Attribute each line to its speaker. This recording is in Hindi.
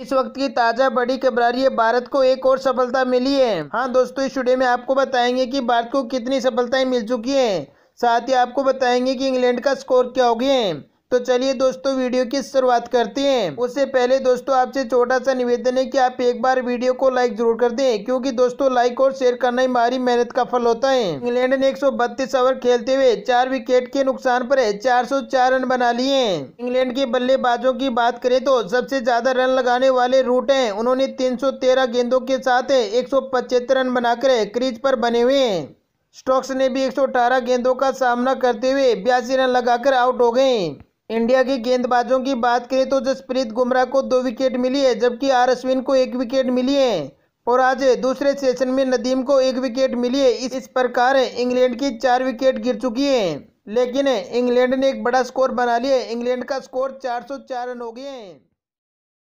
Speaker 1: इस वक्त की ताजा बड़ी खबरारी भारत को एक और सफलता मिली है हाँ दोस्तों इस वीडियो में आपको बताएंगे कि भारत को कितनी सफलताएं मिल चुकी हैं साथ ही आपको बताएंगे कि इंग्लैंड का स्कोर क्या हो गया है तो चलिए दोस्तों वीडियो की शुरुआत करते हैं उससे पहले दोस्तों आपसे छोटा सा निवेदन है कि आप एक बार वीडियो को लाइक जरूर कर दें क्योंकि दोस्तों लाइक और शेयर करना ही हमारी मेहनत का फल होता है इंग्लैंड ने 132 ओवर खेलते हुए चार विकेट के नुकसान पर 404 रन बना लिए इंग्लैंड के बल्लेबाजों की बात करे तो सबसे ज्यादा रन लगाने वाले रूट है उन्होंने तीन गेंदों के साथ एक रन बनाकर क्रीज पर बने हुए हैं स्टॉक्स ने भी 118 गेंदों का सामना करते हुए बयासी रन लगाकर आउट हो गए इंडिया के गेंदबाजों की बात करें तो जसप्रीत गुमराह को दो विकेट मिली है जबकि आर अश्विन को एक विकेट मिली है और आज दूसरे सेशन में नदीम को एक विकेट मिली है इस प्रकार इंग्लैंड की चार विकेट गिर चुकी है लेकिन इंग्लैंड ने एक बड़ा स्कोर बना लिया इंग्लैंड का स्कोर चार सौ चार रन हो गए हैं